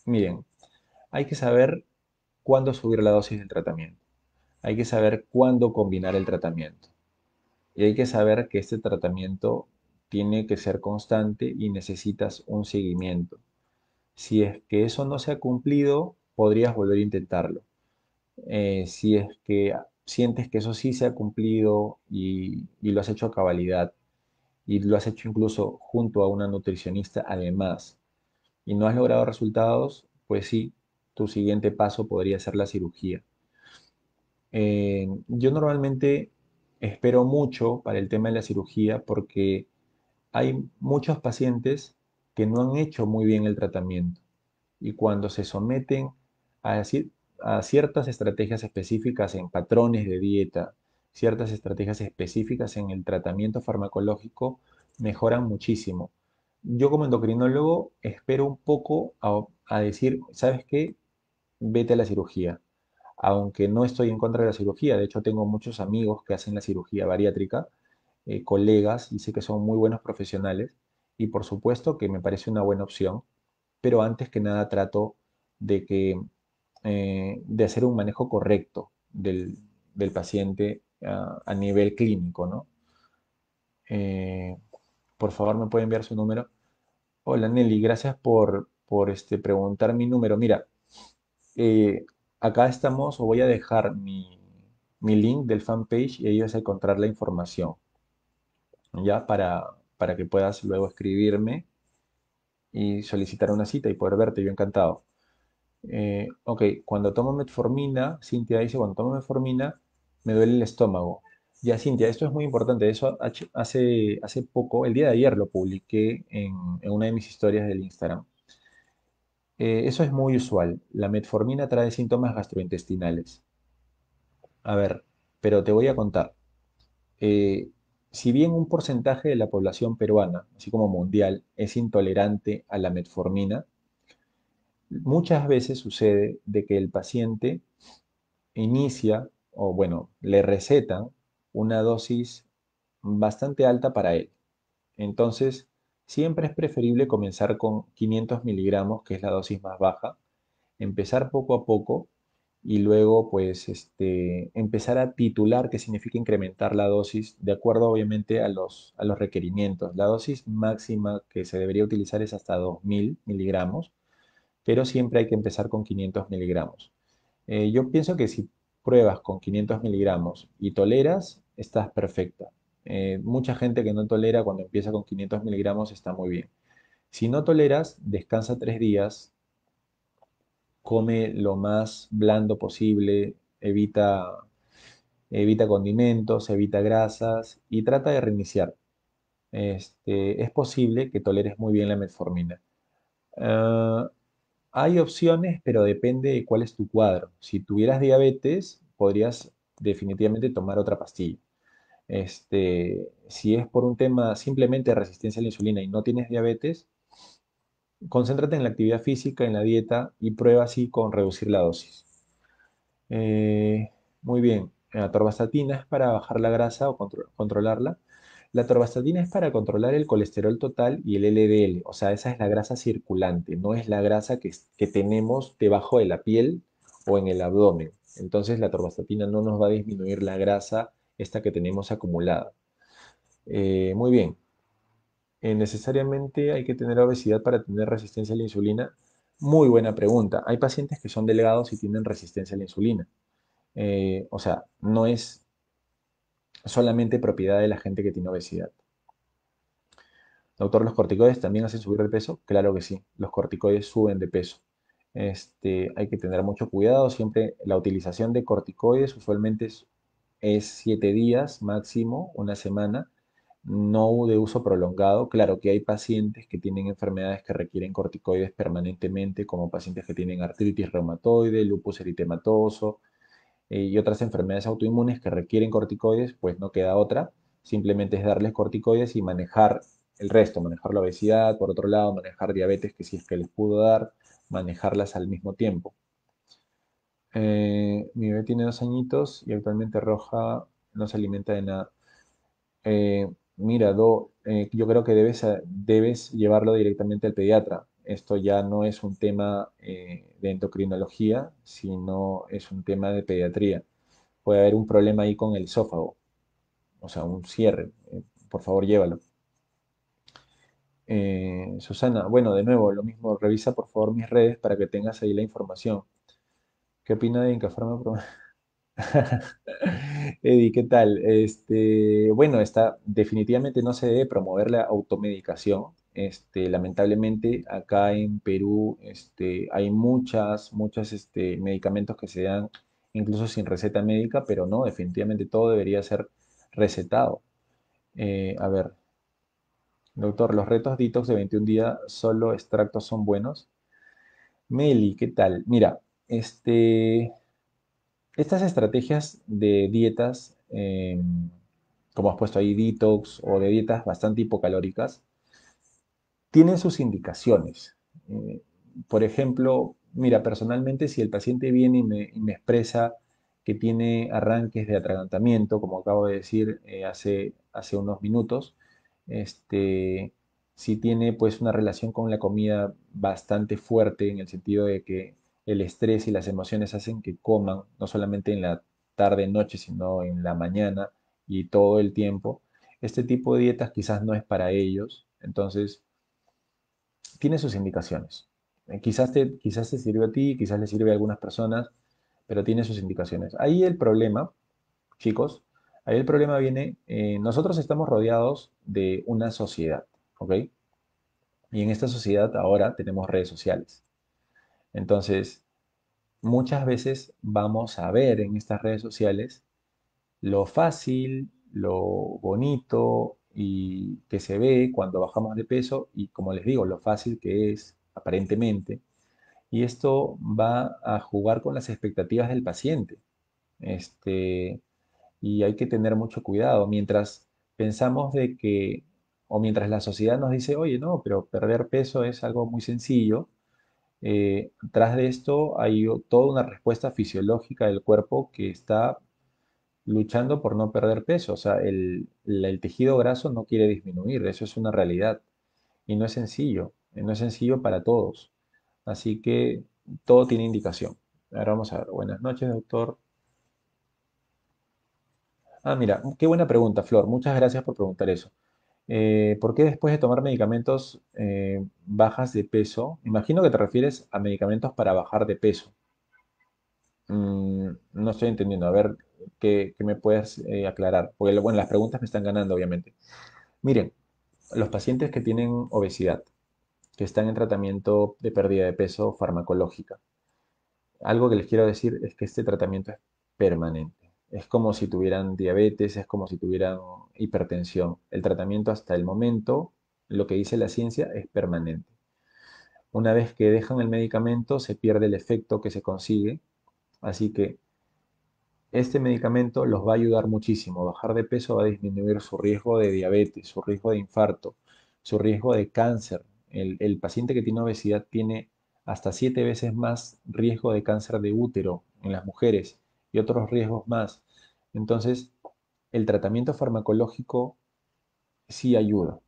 miren, hay que saber cuándo subir la dosis del tratamiento, hay que saber cuándo combinar el tratamiento y hay que saber que este tratamiento tiene que ser constante y necesitas un seguimiento. Si es que eso no se ha cumplido, podrías volver a intentarlo. Eh, si es que sientes que eso sí se ha cumplido y, lo has hecho a cabalidad y lo has hecho incluso junto a una nutricionista además y no has logrado resultados, pues sí, tu siguiente paso podría ser la cirugía. Eh, yo normalmente espero mucho para el tema de la cirugía porque hay muchos pacientes que no han hecho muy bien el tratamiento y cuando se someten a decir a ciertas estrategias específicas en patrones de dieta, ciertas estrategias específicas en el tratamiento farmacológico mejoran muchísimo. Yo como endocrinólogo espero un poco a, decir, ¿sabes qué? Vete a la cirugía. Aunque no estoy en contra de la cirugía, de hecho tengo muchos amigos que hacen la cirugía bariátrica, eh, colegas, y sé que son muy buenos profesionales, y por supuesto que me parece una buena opción, pero antes que nada trato de que eh, de hacer un manejo correcto del, paciente ah, a, nivel clínico, ¿no? Eh, por favor, me puede enviar su número. Hola Nelly, gracias por, por este, preguntar mi número. Mira, eh, acá estamos, o voy a dejar mi, mi, link del fanpage y ahí vas a encontrar la información. Ya para, para que puedas luego escribirme y solicitar una cita y poder verte, yo encantado. Eh, ok, cuando tomo metformina, Cintia dice, cuando tomo metformina, me duele el estómago. Ya, Cintia, esto es muy importante. Eso hace, hace poco, el día de ayer lo publiqué en, una de mis historias del Instagram. Eh, eso es muy usual. La metformina trae síntomas gastrointestinales. A ver, pero te voy a contar. Eh, si bien un porcentaje de la población peruana, así como mundial, es intolerante a la metformina, muchas veces sucede de que el paciente inicia o bueno, le recetan una dosis bastante alta para él. Entonces, siempre es preferible comenzar con 500 miligramos, que es la dosis más baja, empezar poco a poco y luego pues este, empezar a titular, que significa incrementar la dosis, de acuerdo obviamente a los, a los requerimientos. La dosis máxima que se debería utilizar es hasta 2.000 miligramos pero siempre hay que empezar con 500 miligramos. Eh, yo pienso que si pruebas con 500 miligramos y toleras, estás perfecta. Eh, mucha gente que no tolera cuando empieza con 500 miligramos está muy bien. Si no toleras, descansa tres días, come lo más blando posible, evita, evita condimentos, evita grasas y trata de reiniciar. Este, es posible que toleres muy bien la metformina. Ah, hay opciones, pero depende de cuál es tu cuadro. Si tuvieras diabetes, podrías definitivamente tomar otra pastilla. Este, si es por un tema simplemente de resistencia a la insulina y no tienes diabetes, concéntrate en la actividad física, en la dieta y prueba así con reducir la dosis. Eh, muy bien, atorvastatina es para bajar la grasa o controlarla. La torvastatina es para controlar el colesterol total y el LDL, o sea, esa es la grasa circulante, no es la grasa que, tenemos debajo de la piel o en el abdomen. Entonces la torvastatina no nos va a disminuir la grasa esta que tenemos acumulada. Eh, muy bien. Eh, ¿Necesariamente hay que tener obesidad para tener resistencia a la insulina? Muy buena pregunta. Hay pacientes que son delgados y tienen resistencia a la insulina. Eh, o sea, no es solamente propiedad de la gente que tiene obesidad. Doctor, ¿los corticoides también hacen subir de peso? Claro que sí, los corticoides suben de peso. Este, hay que tener mucho cuidado, siempre la utilización de corticoides usualmente es siete días máximo, una semana, no de uso prolongado. Claro que hay pacientes que tienen enfermedades que requieren corticoides permanentemente, como pacientes que tienen artritis reumatoide, lupus eritematoso, eh, y otras enfermedades autoinmunes que requieren corticoides, pues no queda otra. Simplemente es darles corticoides y manejar el resto, manejar la obesidad, por otro lado, manejar diabetes, que si es que les pudo dar, manejarlas al mismo tiempo. Eh, mi bebé tiene dos añitos y actualmente Roja no se alimenta de nada. Eh, mira, yo creo que debes llevarlo directamente al pediatra esto ya no es un tema eh, de endocrinología, sino es un tema de pediatría. Puede haber un problema ahí con el esófago, o sea, un cierre. Eh, por favor, llévalo. Eh, Susana, bueno, de nuevo, lo mismo, revisa por favor mis redes para que tengas ahí la información. ¿Qué opina de Pro? Eddie, ¿qué tal? Este, bueno, está, definitivamente no se debe promover la automedicación este, lamentablemente acá en Perú este, hay muchas, muchos este, medicamentos que se dan incluso sin receta médica, pero no, definitivamente todo debería ser recetado. Eh, a ver, doctor, los retos detox de 21 días, solo extractos son buenos. Meli, ¿qué tal? Mira, estas estrategias de dietas, eh, como has puesto ahí, detox o de dietas bastante hipocalóricas, tienen sus indicaciones. Eh, por ejemplo, mira, personalmente si el paciente viene y me, expresa que tiene arranques de atragantamiento, como acabo de decir eh, hace, hace unos minutos, este, si tiene pues una relación con la comida bastante fuerte en el sentido de que el estrés y las emociones hacen que coman, no solamente en la tarde, noche, sino en la mañana y todo el tiempo. Este tipo de dietas quizás no es para ellos, entonces tiene sus indicaciones. Eh, quizás, te, quizás te sirve a ti, quizás le sirve a algunas personas, pero tiene sus indicaciones. Ahí el problema, chicos, ahí el problema viene, eh, nosotros estamos rodeados de una sociedad, ¿ok? Y en esta sociedad ahora tenemos redes sociales. Entonces, muchas veces vamos a ver en estas redes sociales lo fácil, lo bonito, y que se ve cuando bajamos de peso y como les digo, lo fácil que es aparentemente. Y esto va a jugar con las expectativas del paciente. Este, y hay que tener mucho cuidado mientras pensamos de que, o mientras la sociedad nos dice, oye, no, pero perder peso es algo muy sencillo, eh, tras de esto hay toda una respuesta fisiológica del cuerpo que está luchando por no perder peso. O sea, el, tejido graso no quiere disminuir, eso es una realidad. Y no es sencillo, no es sencillo para todos. Así que todo tiene indicación. Ahora vamos a ver. Buenas noches, doctor. Ah, mira, qué buena pregunta, Flor. Muchas gracias por preguntar eso. Eh, ¿Por qué después de tomar medicamentos eh, bajas de peso? Imagino que te refieres a medicamentos para bajar de peso. Mm, no estoy entendiendo. A ver, que, me puedas eh, aclarar. Porque, bueno, las preguntas me están ganando, obviamente. Miren, los pacientes que tienen obesidad, que están en tratamiento de pérdida de peso farmacológica, algo que les quiero decir es que este tratamiento es permanente. Es como si tuvieran diabetes, es como si tuvieran hipertensión. El tratamiento hasta el momento, lo que dice la ciencia, es permanente. Una vez que dejan el medicamento, se pierde el efecto que se consigue. Así que este medicamento los va a ayudar muchísimo. Bajar de peso va a disminuir su riesgo de diabetes, su riesgo de infarto, su riesgo de cáncer. El, paciente que tiene obesidad tiene hasta siete veces más riesgo de cáncer de útero en las mujeres y otros riesgos más. Entonces, el tratamiento farmacológico sí ayuda.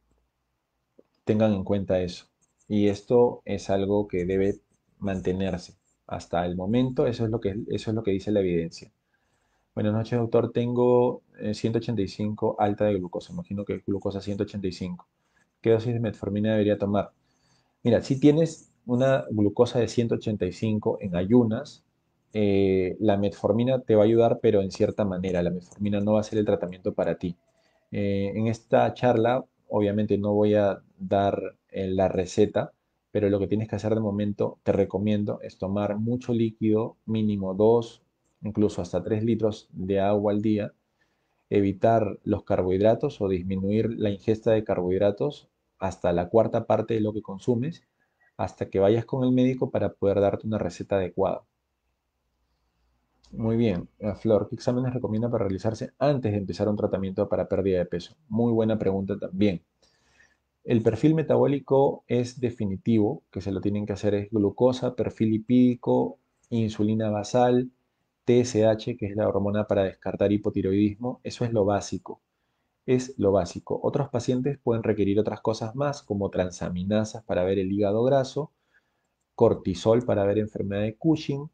Tengan en cuenta eso. Y esto es algo que debe mantenerse. Hasta el momento, eso es lo que, eso es lo que dice la evidencia. Buenas noches, doctor. Tengo 185 eh, alta de glucosa. Imagino que es glucosa 185. ¿Qué dosis de metformina debería tomar? Mira, si tienes una glucosa de 185 en ayunas, eh, la metformina te va a ayudar, pero en cierta manera. La metformina no va a ser el tratamiento para ti. Eh, en esta charla, obviamente, no voy a dar la receta, pero lo que tienes que hacer de momento, te recomiendo, es tomar mucho líquido, mínimo 2, incluso hasta 3 litros de agua al día, evitar los carbohidratos o disminuir la ingesta de carbohidratos hasta la cuarta parte de lo que consumes, hasta que vayas con el médico para poder darte una receta adecuada. Muy bien, eh, Flor, ¿qué exámenes recomienda para realizarse antes de empezar un tratamiento para pérdida de peso? Muy buena pregunta también. El perfil metabólico es definitivo, que se lo tienen que hacer es glucosa, perfil lipídico, insulina basal, TSH, que es la hormona para descartar hipotiroidismo, eso es lo básico. Es lo básico. Otros pacientes pueden requerir otras cosas más, como transaminasas para ver el hígado graso, cortisol para ver enfermedad de Cushing,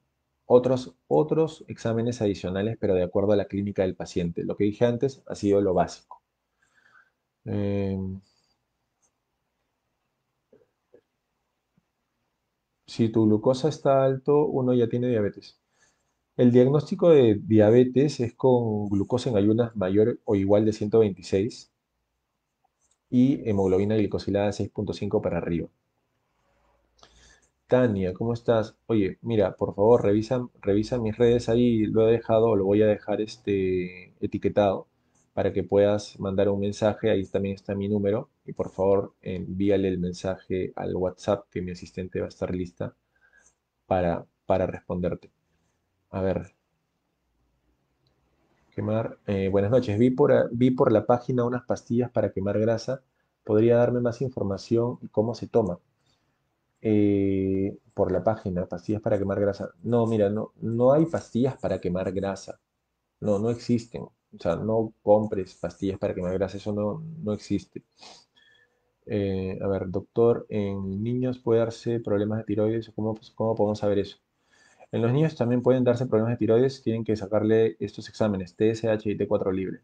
otros, otros exámenes adicionales, pero de acuerdo a la clínica del paciente. Lo que dije antes ha sido lo básico. Em, si tu glucosa está alto, uno ya tiene diabetes. El diagnóstico de diabetes es con glucosa en ayunas mayor o igual de 126 y hemoglobina glicosilada 6.5 para arriba. Tania, ¿cómo estás? Oye, mira, por favor, revisa, revisa mis redes ahí, lo he dejado, lo voy a dejar este etiquetado para que puedas mandar un mensaje, ahí también está mi número, y por favor envíale el mensaje al WhatsApp que mi asistente va a estar lista para, para responderte. A ver. Quemar. Eh, buenas noches. Vi por, vi por la página unas pastillas para quemar grasa. ¿Podría darme más información y cómo se toma? Eh, por la página, pastillas para quemar grasa. No, mira, no, no hay pastillas para quemar grasa. No, no existen. O sea, no compres pastillas para quemar grasa, eso no, no existe. Eh, a ver, doctor, ¿en niños puede darse problemas de tiroides? cómo podemos saber eso? En los niños también pueden darse problemas de tiroides, tienen que sacarle estos exámenes, TSH y T4 libre.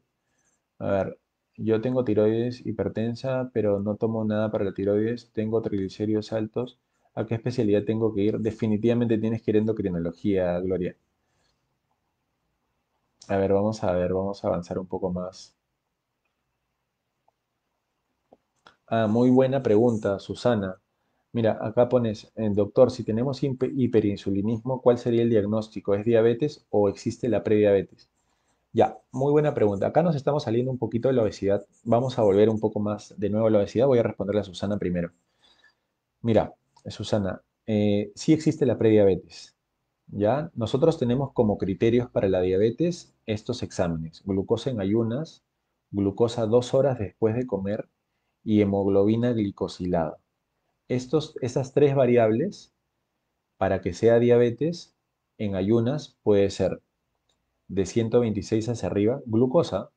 A ver, yo tengo tiroides hipertensa, pero no tomo nada para la tiroides, tengo triglicéridos altos. ¿A qué especialidad tengo que ir? Definitivamente tienes que ir endocrinología, Gloria. A ver, vamos a ver, vamos a avanzar un poco más. Ah, muy buena pregunta, Susana. Mira, acá pones, eh, doctor, si tenemos hiperinsulinismo, ¿cuál sería el diagnóstico? ¿Es diabetes o existe la prediabetes? Ya, muy buena pregunta. Acá nos estamos saliendo un poquito de la obesidad. Vamos a volver un poco más de nuevo a la obesidad. Voy a responderle a Susana primero. Mira, eh, Susana, eh, sí existe la prediabetes. ¿ya? Nosotros tenemos como criterios para la diabetes estos exámenes. Glucosa en ayunas, glucosa dos horas después de comer y hemoglobina glicosilada estos, esas tres variables, para que sea diabetes, en ayunas puede ser de 126 hacia arriba, glucosa,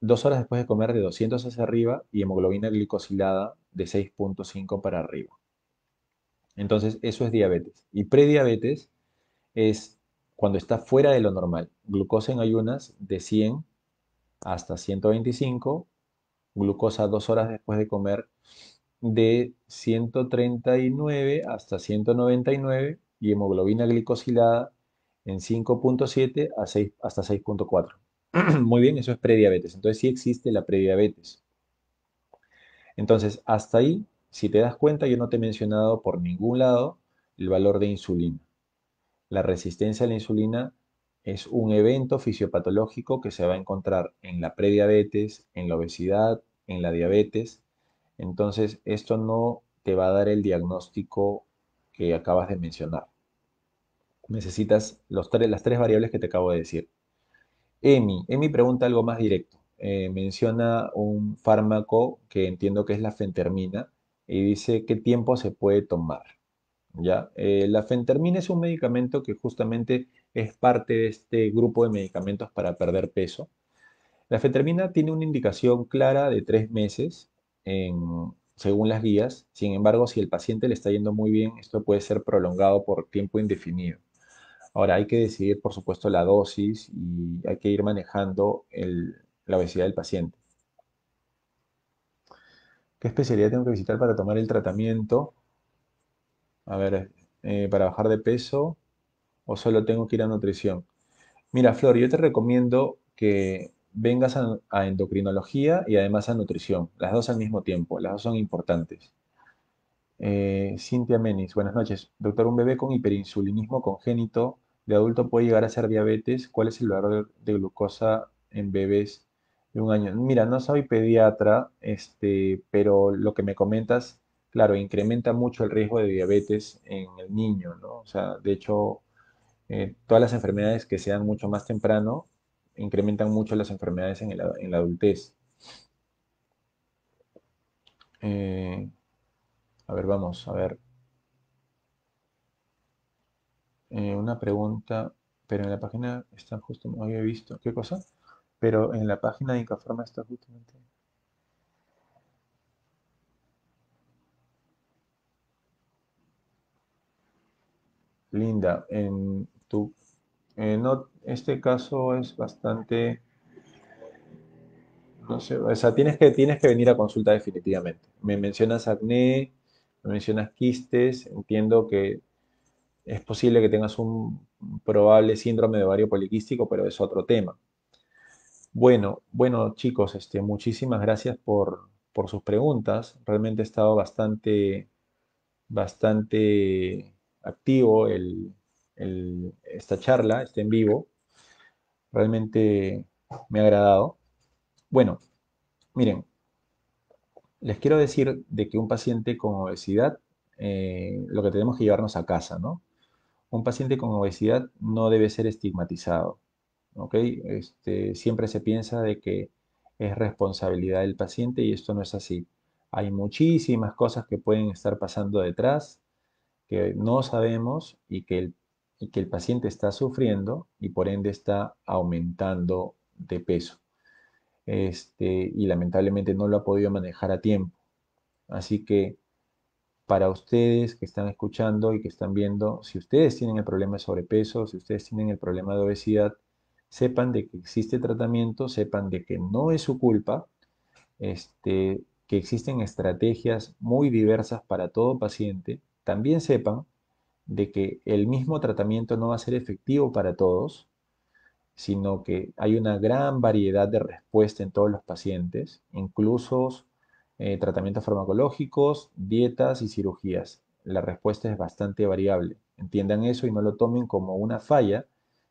dos horas después de comer de 200 hacia arriba y hemoglobina glicosilada de 6.5 para arriba. Entonces, eso es diabetes. Y prediabetes es cuando está fuera de lo normal. Glucosa en ayunas de 100 hasta 125, glucosa dos horas después de comer de 139 hasta 199 y hemoglobina glicosilada en 5.7 a 6, hasta 6.4. Muy bien, eso es prediabetes. Entonces sí existe la prediabetes. Entonces, hasta ahí, si te das cuenta, yo no te he mencionado por ningún lado el valor de insulina. La resistencia a la insulina es un evento fisiopatológico que se va a encontrar en la prediabetes, en la obesidad, en la diabetes, entonces, esto no te va a dar el diagnóstico que acabas de mencionar. Necesitas las tres variables que te acabo de decir. Emi, Emi pregunta algo más directo. Eh, menciona un fármaco que entiendo que es la fentermina y dice qué tiempo se puede tomar. ¿Ya? Eh, la fentermina es un medicamento que justamente es parte de este grupo de medicamentos para perder peso. La fentermina tiene una indicación clara de tres meses en, según las guías. Sin embargo, si el paciente le está yendo muy bien, esto puede ser prolongado por tiempo indefinido. Ahora, hay que decidir, por supuesto, la dosis y hay que ir manejando la obesidad del paciente. ¿Qué especialidad tengo que visitar para tomar el tratamiento? A ver, eh, para bajar de peso o solo tengo que ir a nutrición. Mira, Flor, yo te recomiendo que vengas a, endocrinología y además a nutrición, las dos al mismo tiempo, las dos son importantes. Eh, Cintia Menis, buenas noches. Doctor, un bebé con hiperinsulinismo congénito de adulto puede llegar a ser diabetes. ¿Cuál es el valor de glucosa en bebés de un año? Mira, no soy pediatra, este, pero lo que me comentas, claro, incrementa mucho el riesgo de diabetes en el niño, ¿no? O sea, de hecho, eh, todas las enfermedades que sean mucho más temprano incrementan mucho las enfermedades en, en la adultez. Eh, a ver, vamos, a ver. Eh, una pregunta, pero en la página está justo, no había visto, ¿qué cosa? Pero en la página de Incaforma está justamente... Linda, en tu eh, no, este caso es bastante, no sé, o sea, tienes que, tienes que venir a consulta definitivamente. Me mencionas acné, me mencionas quistes, entiendo que es posible que tengas un probable síndrome de ovario poliquístico, pero es otro tema. Bueno, bueno chicos, este, muchísimas gracias por, por sus preguntas. Realmente he estado bastante, bastante activo el, esta charla, este en vivo. Realmente me ha agradado. Bueno, miren, les quiero decir de que un paciente con obesidad, eh, lo que tenemos que llevarnos a casa, ¿no? Un paciente con obesidad no debe ser estigmatizado, ¿ok? Este, siempre se piensa de que es responsabilidad del paciente y esto no es así. Hay muchísimas cosas que pueden estar pasando detrás que no sabemos y que el y que el paciente está sufriendo y por ende está aumentando de peso. Este, y lamentablemente no lo ha podido manejar a tiempo. Así que para ustedes que están escuchando y que están viendo, si ustedes tienen el problema de sobrepeso, si ustedes tienen el problema de obesidad, sepan de que existe tratamiento, sepan de que no es su culpa, este, que existen estrategias muy diversas para todo paciente. También sepan de que el mismo tratamiento no va a ser efectivo para todos, sino que hay una gran variedad de respuesta en todos los pacientes, incluso eh, tratamientos farmacológicos, dietas y cirugías. La respuesta es bastante variable. Entiendan eso y no lo tomen como una falla,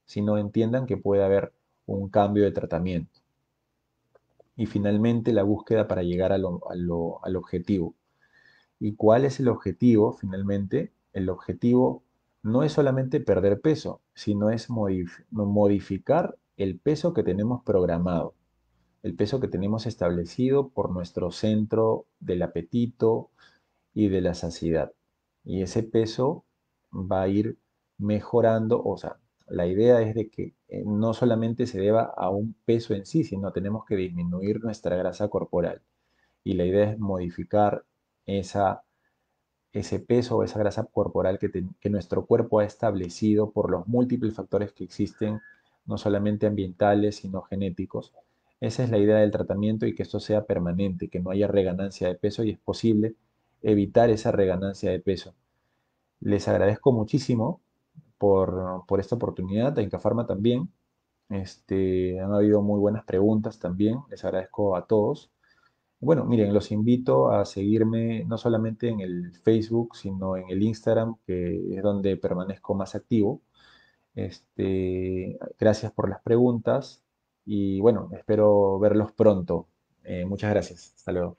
sino entiendan que puede haber un cambio de tratamiento. Y finalmente la búsqueda para llegar al objetivo. ¿Y cuál es el objetivo finalmente? el objetivo no es solamente perder peso, sino es modificar el peso que tenemos programado, el peso que tenemos establecido por nuestro centro del apetito y de la saciedad. Y ese peso va a ir mejorando, o sea, la idea es de que eh, no solamente se deba a un peso en sí, sino tenemos que disminuir nuestra grasa corporal. Y la idea es modificar esa ese peso o esa grasa corporal que, nuestro cuerpo ha establecido por los múltiples factores que existen, no solamente ambientales, sino genéticos. Esa es la idea del tratamiento y que esto sea permanente, que no haya reganancia de peso y es posible evitar esa reganancia de peso. Les agradezco muchísimo por, esta oportunidad, a Incafarma también. Este, han habido muy buenas preguntas también, les agradezco a todos. Bueno, miren, los invito a seguirme no solamente en el Facebook, sino en el Instagram, que es donde permanezco más activo. Este, gracias por las preguntas y bueno, espero verlos pronto. Eh, muchas gracias. Hasta luego.